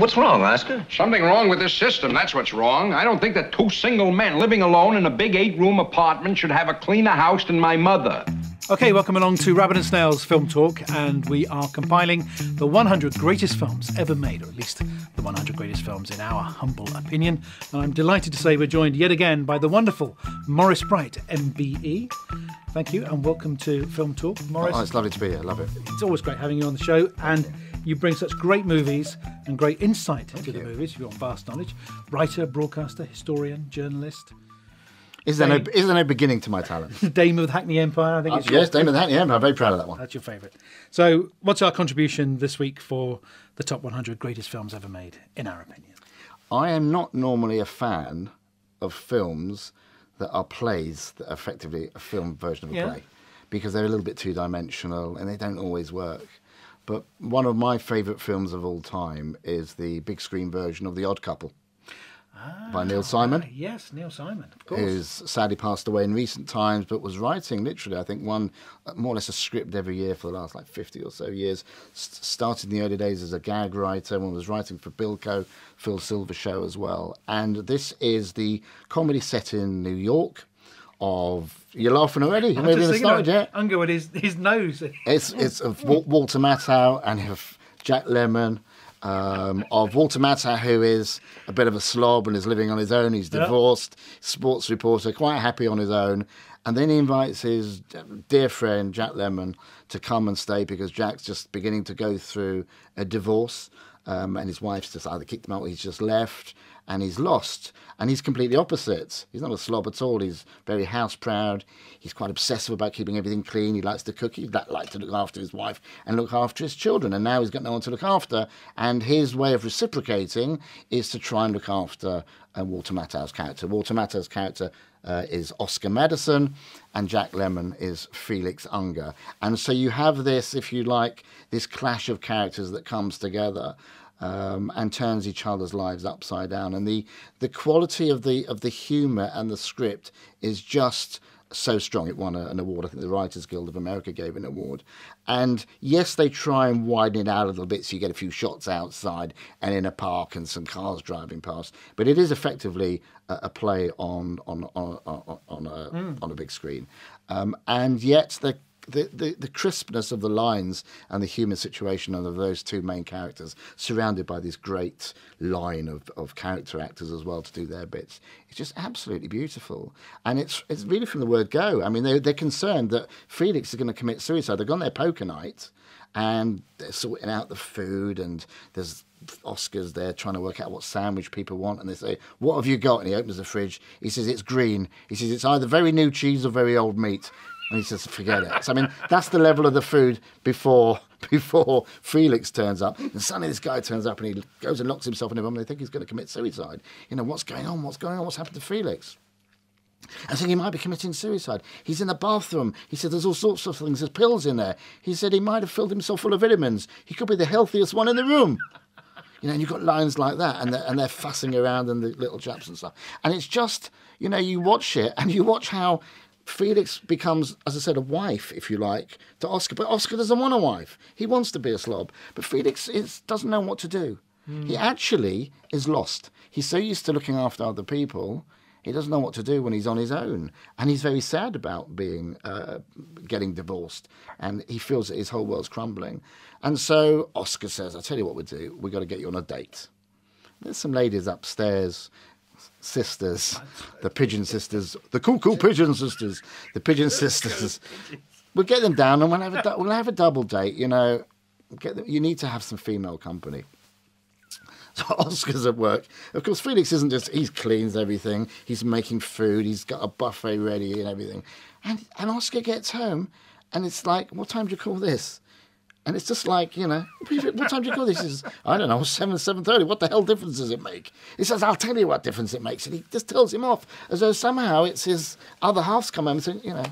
What's wrong, Oscar? Something wrong with this system. That's what's wrong. I don't think that two single men living alone in a big eight-room apartment should have a cleaner house than my mother. Okay, welcome along to Rabbit and Snail's Film Talk, and we are compiling the 100 greatest films ever made, or at least the 100 greatest films in our humble opinion. And I'm delighted to say we're joined yet again by the wonderful Morris Bright, MBE. Thank you, and welcome to Film Talk, Morris. Oh, it's lovely to be here. Love it. It's always great having you on the show, and. You bring such great movies and great insight Thank into you. the movies, your vast knowledge. Writer, broadcaster, historian, journalist. Is there, Dame. no, is there no beginning to my talent? Dame of the Hackney Empire, I think uh, it's Yes, Dame of the Hackney Empire. I'm very proud of that one. That's your favourite. So, what's our contribution this week for the top 100 greatest films ever made, in our opinion? I am not normally a fan of films that are plays that are effectively a film version of a yeah. play because they're a little bit two dimensional and they don't always work. But one of my favourite films of all time is the big screen version of The Odd Couple. Ah, by Neil ah, Simon. yes, Neil Simon, of course. Who's sadly passed away in recent times, but was writing literally, I think, one uh, more or less a script every year for the last like 50 or so years. S- started in the early days as a gag writer and was writing for Bilko, Phil Silver Show as well. And this is the comedy set in New York of you're laughing already. I'm just thinking started yet. Ungo and his, his nose. it's it's of Walter Matthau and of Jack Lemon. Um, of Walter Matthau, who is a bit of a slob and is living on his own. He's divorced, yep. sports reporter, quite happy on his own. And then he invites his dear friend Jack Lemon to come and stay because Jack's just beginning to go through a divorce um, and his wife's just either kicked him out or he's just left and he's lost. And he's completely opposite. He's not a slob at all. He's very house proud. He's quite obsessive about keeping everything clean. He likes to cook. He likes to look after his wife and look after his children. And now he's got no one to look after. And his way of reciprocating is to try and look after uh, Walter Matthau's character. Walter Matthau's character uh, is Oscar Madison, and Jack Lemon is Felix Unger. And so you have this, if you like, this clash of characters that comes together um, and turns each other's lives upside down. And the the quality of the of the humour and the script is just so strong it won a, an award. I think the Writers Guild of America gave an award. And yes, they try and widen it out a little bit so you get a few shots outside and in a park and some cars driving past. But it is effectively a, a play on on on on, on a mm. on a big screen. Um, and yet the the, the, the, crispness of the lines and the human situation of those two main characters, surrounded by this great line of, of character actors as well to do their bits, it's just absolutely beautiful. And it's it's really from the word go. I mean, they, they're concerned that Felix is going to commit suicide. They've gone there poker night and they're sorting out the food and there's Oscar's there trying to work out what sandwich people want, and they say, "What have you got?" And he opens the fridge. He says, "It's green." He says, "It's either very new cheese or very old meat." And he says, forget it. So, I mean, that's the level of the food before before Felix turns up. And suddenly this guy turns up and he goes and locks himself in a room and they think he's going to commit suicide. You know, what's going on? What's going on? What's happened to Felix? I think he might be committing suicide. He's in the bathroom. He said there's all sorts of things. There's pills in there. He said he might have filled himself full of vitamins. He could be the healthiest one in the room. You know, and you've got lines like that, and they're, and they're fussing around and the little chaps and stuff. And it's just, you know, you watch it and you watch how Felix becomes, as I said, a wife, if you like, to Oscar. But Oscar doesn't want a wife. He wants to be a slob. But Felix is, doesn't know what to do. Mm. He actually is lost. He's so used to looking after other people, he doesn't know what to do when he's on his own. And he's very sad about being uh, getting divorced. And he feels that his whole world's crumbling. And so Oscar says, I tell you what we'll do, we've got to get you on a date. There's some ladies upstairs sisters, the pigeon sisters, the cool, cool pigeon sisters, the pigeon sisters. We'll get them down and we'll have a, we'll have a double date, you know. Get them, you need to have some female company. So Oscar's at work. Of course, Felix isn't just, he cleans everything, he's making food, he's got a buffet ready and everything. And, and Oscar gets home and it's like, what time do you call this? And it's just like, you know, what time do you call this? Is I don't know, 7, 7.30. What the hell difference does it make? He says, I'll tell you what difference it makes. And he just tells him off as though somehow it's his other half's come home and said, you know,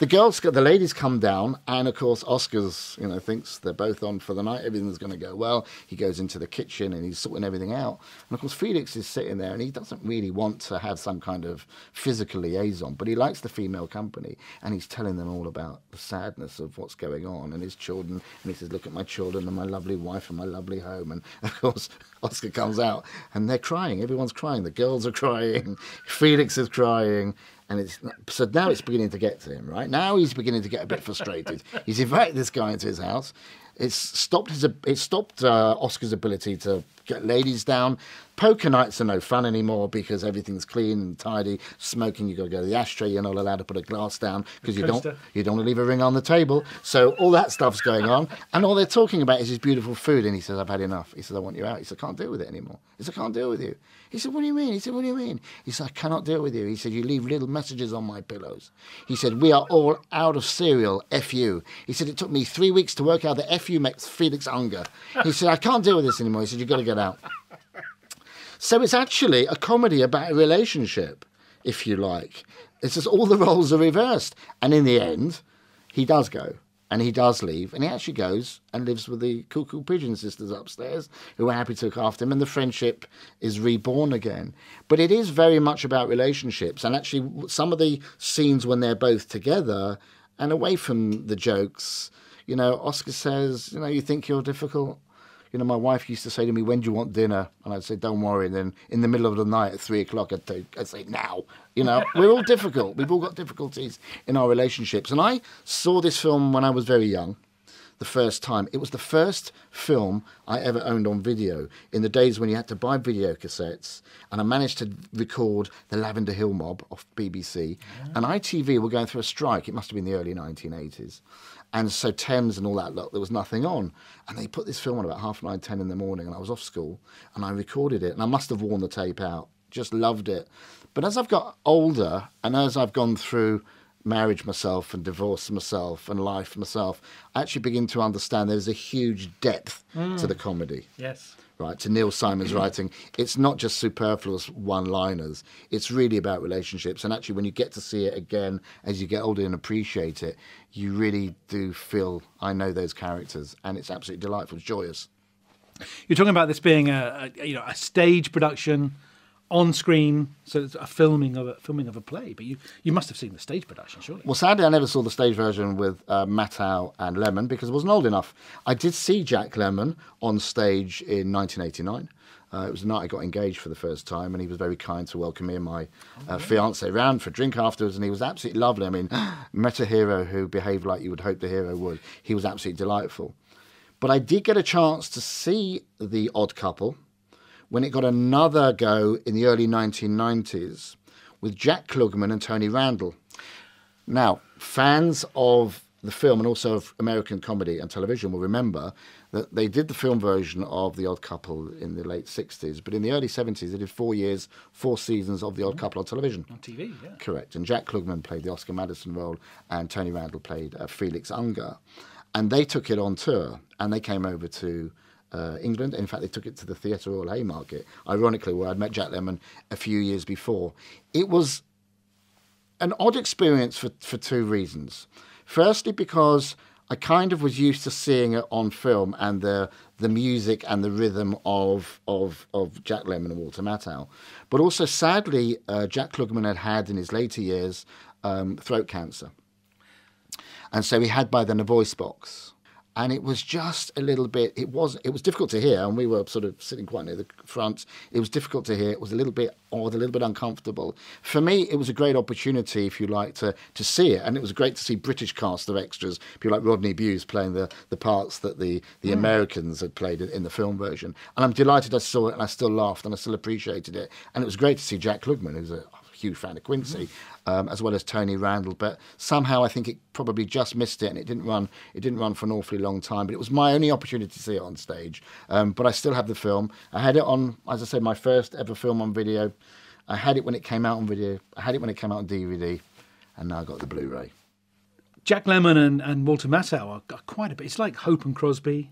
the girls, the ladies come down, and of course, Oscar's, you know, thinks they're both on for the night. Everything's going to go well. He goes into the kitchen and he's sorting everything out. And of course, Felix is sitting there and he doesn't really want to have some kind of physical liaison, but he likes the female company and he's telling them all about the sadness of what's going on and his children. And he says, Look at my children and my lovely wife and my lovely home. And of course, Oscar comes out and they're crying. Everyone's crying. The girls are crying. Felix is crying and it's so now it's beginning to get to him, right? Now he's beginning to get a bit frustrated. he's invited this guy into his house. It's stopped his. It stopped uh, Oscar's ability to get ladies down. Poker nights are no fun anymore because everything's clean and tidy. Smoking, you've got to go to the ashtray. You're not allowed to put a glass down because you don't you don't want to leave a ring on the table. So all that stuff's going on, and all they're talking about is his beautiful food. And he says, "I've had enough." He says, "I want you out." He said, "I can't deal with it anymore." He said, "I can't deal with you." He said, "What do you mean?" He said, "What do you mean?" He said, "I cannot deal with you." He said, "You leave little messages on my pillows." He said, "We are all out of cereal. F you." He said, "It took me three weeks to work out that F you makes Felix hunger." He said, "I can't deal with this anymore." He said, "You've got to get out." So it's actually a comedy about a relationship, if you like. It's just all the roles are reversed. And in the end, he does go and he does leave, and he actually goes and lives with the cuckoo pigeon sisters upstairs, who are happy to look after him, and the friendship is reborn again. But it is very much about relationships, and actually, some of the scenes when they're both together and away from the jokes, you know, Oscar says, You know, you think you're difficult? you know, my wife used to say to me, "When do you want dinner?" And I'd say, "Don't worry." And then in the middle of the night at three o'clock, I'd, take, I'd say, "Now." You know, we're all difficult. We've all got difficulties in our relationships. And I saw this film when I was very young. The first time. It was the first film I ever owned on video in the days when you had to buy video cassettes. And I managed to record The Lavender Hill Mob off BBC. Yeah. And ITV were going through a strike. It must have been the early 1980s. And so Thames and all that Look, there was nothing on. And they put this film on about half nine, ten in the morning, and I was off school and I recorded it. And I must have worn the tape out, just loved it. But as I've got older and as I've gone through marriage myself and divorce myself and life myself, I actually begin to understand there's a huge depth mm. to the comedy. Yes right, to Neil Simon's mm-hmm. writing, it's not just superfluous one liners. It's really about relationships. And actually, when you get to see it again as you get older and appreciate it, you really do feel, I know those characters. And it's absolutely delightful, joyous. You're talking about this being a, a you know a stage production on screen, so it's a filming of a filming of a play. But you, you must have seen the stage production, surely. Well, sadly, I never saw the stage version with uh, Mattel and Lemon because I wasn't old enough. I did see Jack Lemon on stage in 1989. Uh, it was the night I got engaged for the first time, and he was very kind to welcome me and my uh, fiance round for a drink afterwards. And he was absolutely lovely. I mean, met a hero who behaved like you would hope the hero would. He was absolutely delightful. But I did get a chance to see the Odd Couple when it got another go in the early 1990s with Jack Klugman and Tony Randall. Now, fans of the film and also of American comedy and television will remember that they did the film version of The Odd Couple in the late 60s, but in the early 70s they did four years, four seasons of The Odd Couple on television. On TV, yeah. Correct. And Jack Klugman played the Oscar Madison role and Tony Randall played uh, Felix Unger. And they took it on tour and they came over to uh, England. In fact, they took it to the Theatre Royal Haymarket, ironically, where I'd met Jack Lemmon a few years before. It was an odd experience for, for two reasons. Firstly, because I kind of was used to seeing it on film and the the music and the rhythm of of of Jack Lemmon and Walter Matthau, but also sadly uh, Jack Klugman had had in his later years um, throat cancer, and so he had by then a voice box, and it was just a little bit it was it was difficult to hear and we were sort of sitting quite near the front it was difficult to hear it was a little bit odd a little bit uncomfortable for me it was a great opportunity if you like to to see it and it was great to see british cast of extras people like rodney Bewes playing the the parts that the the mm. americans had played in, in, the film version and i'm delighted i saw it and i still laughed and i still appreciated it and it was great to see jack klugman who's a huge fan of Quincy, mm-hmm. um, as well as Tony Randall. But somehow I think it probably just missed it, and it didn't run. It didn't run for an awfully long time. But it was my only opportunity to see it on stage. Um, but I still have the film. I had it on, as I said, my first ever film on video. I had it when it came out on video. I had it when it came out on DVD, and now I got the Blu-ray. Jack Lemmon and, and Walter Matthau are, are quite a bit. It's like Hope and Crosby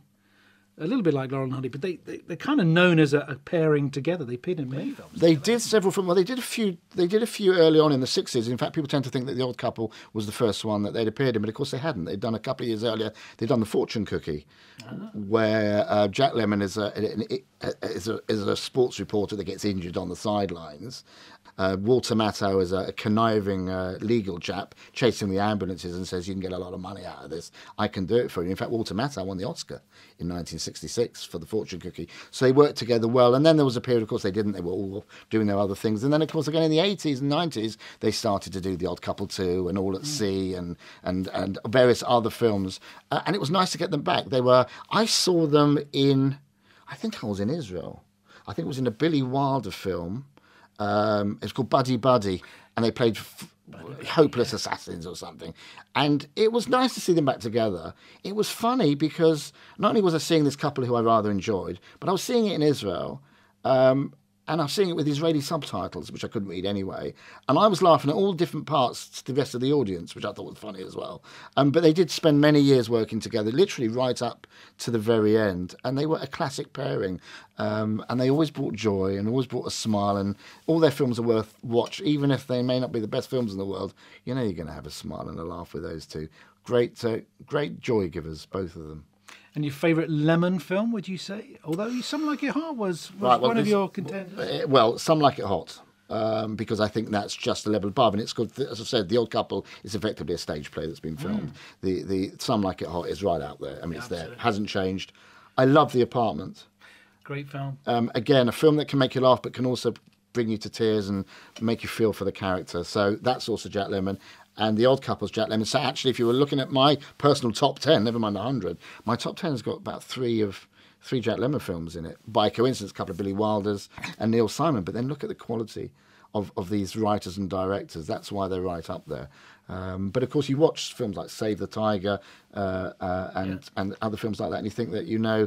a little bit like Laurel and Hardy, but they, they are kind of known as a, a, pairing together. They appeared in many films. They did several from well, they did a few. They did a few early on in the sixties. In fact, people tend to think that the Odd Couple was the first one that they'd appeared in, but of course they hadn't. They'd done a couple of years earlier. They'd done the Fortune Cookie, ah. where uh, Jack Lemmon is a, an, an, is a is a sports reporter that gets injured on the sidelines, uh, Walter Matthau is a, a conniving uh, legal chap chasing the ambulances and says, You can get a lot of money out of this. I can do it for you. In fact, Walter Matthau won the Oscar in 1966 for The Fortune Cookie. So they worked together well. And then there was a period, of course, they didn't. They were all doing their other things. And then, of course, again in the 80s and 90s, they started to do The Odd Couple 2 and All at mm. Sea and, and, and various other films. Uh, and it was nice to get them back. They were, I saw them in, I think I was in Israel. I think it was in a Billy Wilder film um, it's called Buddy Buddy, and they played Hopeless Assassins or something. And it was nice to see them back together. It was funny because not only was I seeing this couple who I rather enjoyed, but I was seeing it in Israel. Um, and I'm seeing it with Israeli subtitles, which I couldn't read anyway. And I was laughing at all different parts to the rest of the audience, which I thought was funny as well. Um, but they did spend many years working together, literally right up to the very end. And they were a classic pairing. Um, and they always brought joy and always brought a smile. And all their films are worth watch, even if they may not be the best films in the world. You know, you're going to have a smile and a laugh with those two. Great, uh, great joy givers, both of them. And your favourite Lemon film, would you say? Although Some Like It Hot was, was right, well, one of your contenders. Eh, well, Some Like It Hot. Um, because I think that's just the level above. And it's good, as I said, The Old Couple is effectively a stage play that's been hmm. filmed. Mm. The the Some Like It Hot is right out there. I mean, yeah, it's absolutely. there, hasn't changed. I love The Apartment. Great film. Um, again, a film that can make you laugh, but can also bring you to tears and make you feel for the character. So that's also Jack Lemon and the odd couple's Jack Lemon. So actually, if you were looking at my personal top ten, never mind the hundred, my top ten has got about three of three Jack Lemon films in it. By coincidence, a couple of Billy Wilders and Neil Simon. But then look at the quality of, of these writers and directors. That's why they're right up there. Um, but of course, you watch films like Save the Tiger uh, uh, and yeah. and other films like that, and you think that you know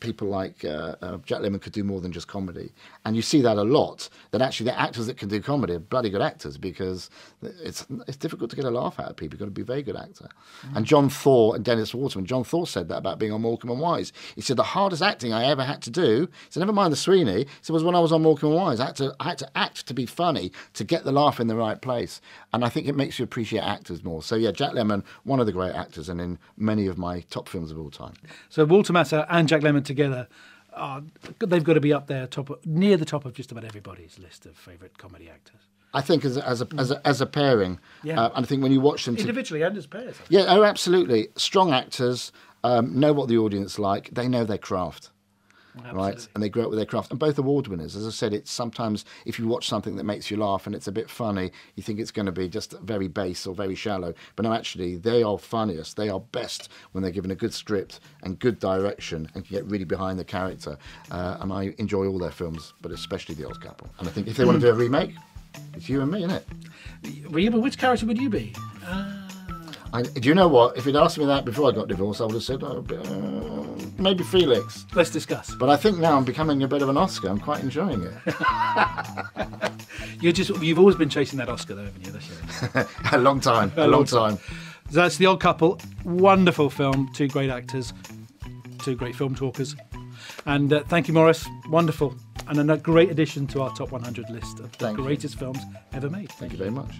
people like uh, uh, Jack Lemmon could do more than just comedy, and you see that a lot. That actually, the actors that can do comedy are bloody good actors because it's it's difficult to get a laugh out of people. You've got to be a very good actor. Mm. And John Thor and Dennis Waterman. John Thor said that about being on Morecambe and Wise. He said the hardest acting I ever had to do. So never mind the Sweeney. It was when I was on Morecambe and Wise. I had to I had to act to be funny to get the laugh in the right place, and I think it makes you appreciate actors more. So yeah, Jack Lemmon, one of the great actors, and in many of my top films of all time. So Walter Matthau and Jack Lemmon together. Are, they've got to be up there, top near the top of just about everybody's list of favourite comedy actors. I think as a, as a, as a, as a pairing, yeah. Uh, and I think when you watch them individually and as pairs, yeah, oh, absolutely, strong actors um, know what the audience like. They know their craft. Absolutely. right? And they grow up with their craft. And both award winners, as I said, it's sometimes if you watch something that makes you laugh and it's a bit funny, you think it's going to be just very base or very shallow. But no, actually, they are funniest. They are best when they're given a good script and good direction and can get really behind the character. Uh, and I enjoy all their films, but especially The Old Couple. And I think if they want to do a remake, it's you and me, isn't it? Yeah, but which character would you be? Uh... I, do you know what? If you'd asked me that before I got divorced, I would have said, oh, uh, maybe Felix. Let's discuss. But I think now I'm becoming a bit of an Oscar. I'm quite enjoying it. You're just you've always been chasing that Oscar though, haven't you? This year? a long time. A, a long, time. time. So that's the old couple. Wonderful film. Two great actors. Two great film talkers. And uh, thank you, Morris. Wonderful. And a great addition to our top 100 list of the thank greatest you. films ever made. Thank, thank you very much.